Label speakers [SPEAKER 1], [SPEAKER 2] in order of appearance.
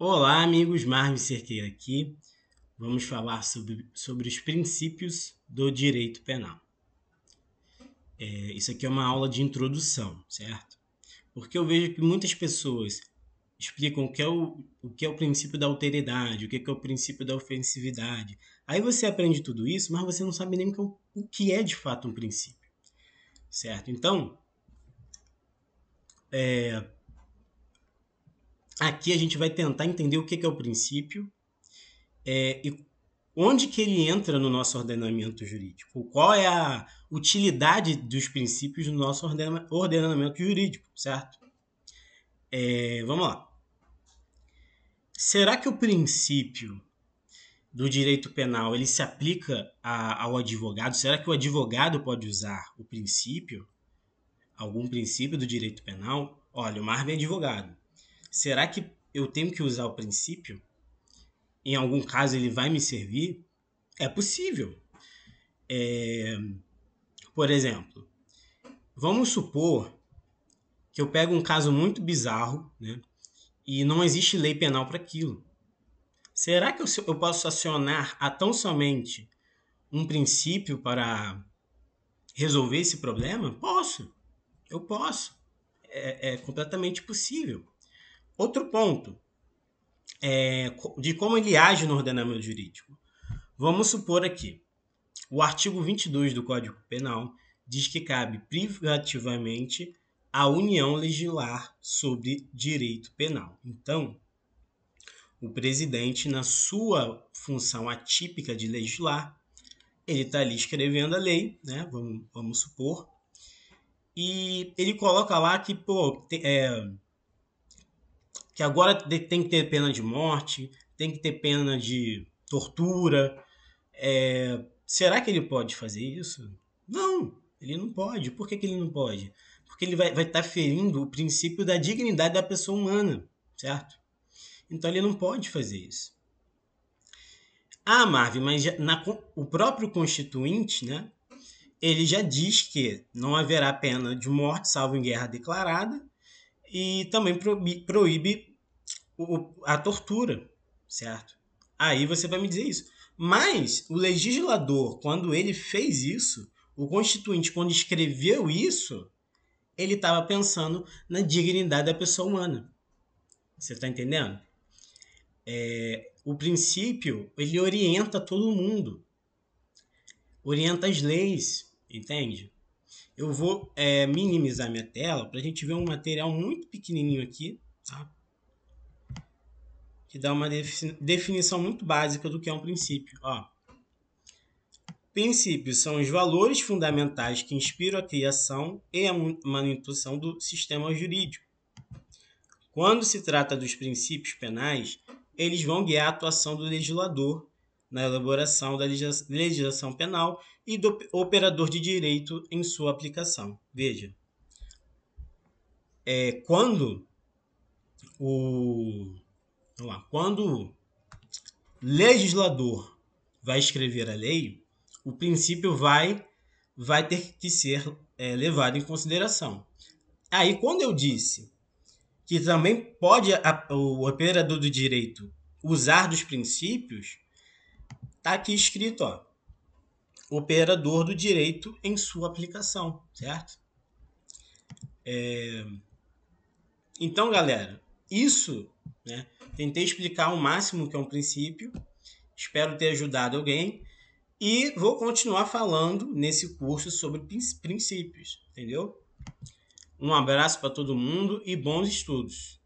[SPEAKER 1] Olá, amigos, Marvin Cerqueira aqui. Vamos falar sobre, sobre os princípios do direito penal. É, isso aqui é uma aula de introdução, certo? Porque eu vejo que muitas pessoas explicam o que é o, o, que é o princípio da alteridade, o que é, é o princípio da ofensividade. Aí você aprende tudo isso, mas você não sabe nem o que é, é de fato um princípio, certo? Então, é, Aqui a gente vai tentar entender o que é o princípio é, e onde que ele entra no nosso ordenamento jurídico, qual é a utilidade dos princípios no nosso ordena ordenamento jurídico, certo? É, vamos lá. Será que o princípio do direito penal ele se aplica a, ao advogado? Será que o advogado pode usar o princípio, algum princípio do direito penal? Olha, o Marvin é advogado será que eu tenho que usar o princípio? Em algum caso ele vai me servir? É possível. É... Por exemplo, vamos supor que eu pego um caso muito bizarro, né? E não existe lei penal para aquilo. Será que eu, posso acionar a tão somente um princípio para resolver esse problema? Posso. Eu posso. É, é completamente possível. Outro ponto é, de como ele age no ordenamento jurídico. Vamos supor aqui, o artigo 22 do Código Penal diz que cabe privativamente à União legislar sobre direito penal. Então, o presidente, na sua função atípica de legislar, ele está ali escrevendo a lei, né? Vamos, vamos supor. E ele coloca lá que, pô, é, que agora tem que ter pena de morte, tem que ter pena de tortura. É, será que ele pode fazer isso? Não, ele não pode. Por que, que ele não pode? Porque ele vai estar tá ferindo o princípio da dignidade da pessoa humana, certo? Então ele não pode fazer isso. Ah, Marvin, mas já, na, o próprio Constituinte, né? Ele já diz que não haverá pena de morte, salvo em guerra declarada, e também proíbe o, a tortura, certo? Aí você vai me dizer isso. Mas o legislador, quando ele fez isso, o constituinte, quando escreveu isso, ele estava pensando na dignidade da pessoa humana. Você está entendendo? É, o princípio ele orienta todo mundo, orienta as leis, entende? Eu vou é, minimizar minha tela para a gente ver um material muito pequenininho aqui, tá? que dá uma definição muito básica do que é um princípio. Ó, princípios são os valores fundamentais que inspiram a criação e a manutenção do sistema jurídico. Quando se trata dos princípios penais, eles vão guiar a atuação do legislador na elaboração da legislação penal e do operador de direito em sua aplicação. Veja, é, quando o Vamos lá. Quando legislador vai escrever a lei, o princípio vai, vai ter que ser é, levado em consideração. Aí, quando eu disse que também pode a, o operador do direito usar dos princípios, tá aqui escrito, ó, operador do direito em sua aplicação, certo? É... Então, galera, isso né? Tentei explicar o máximo que é um princípio, espero ter ajudado alguém e vou continuar falando nesse curso sobre princípios, entendeu? Um abraço para todo mundo e bons estudos.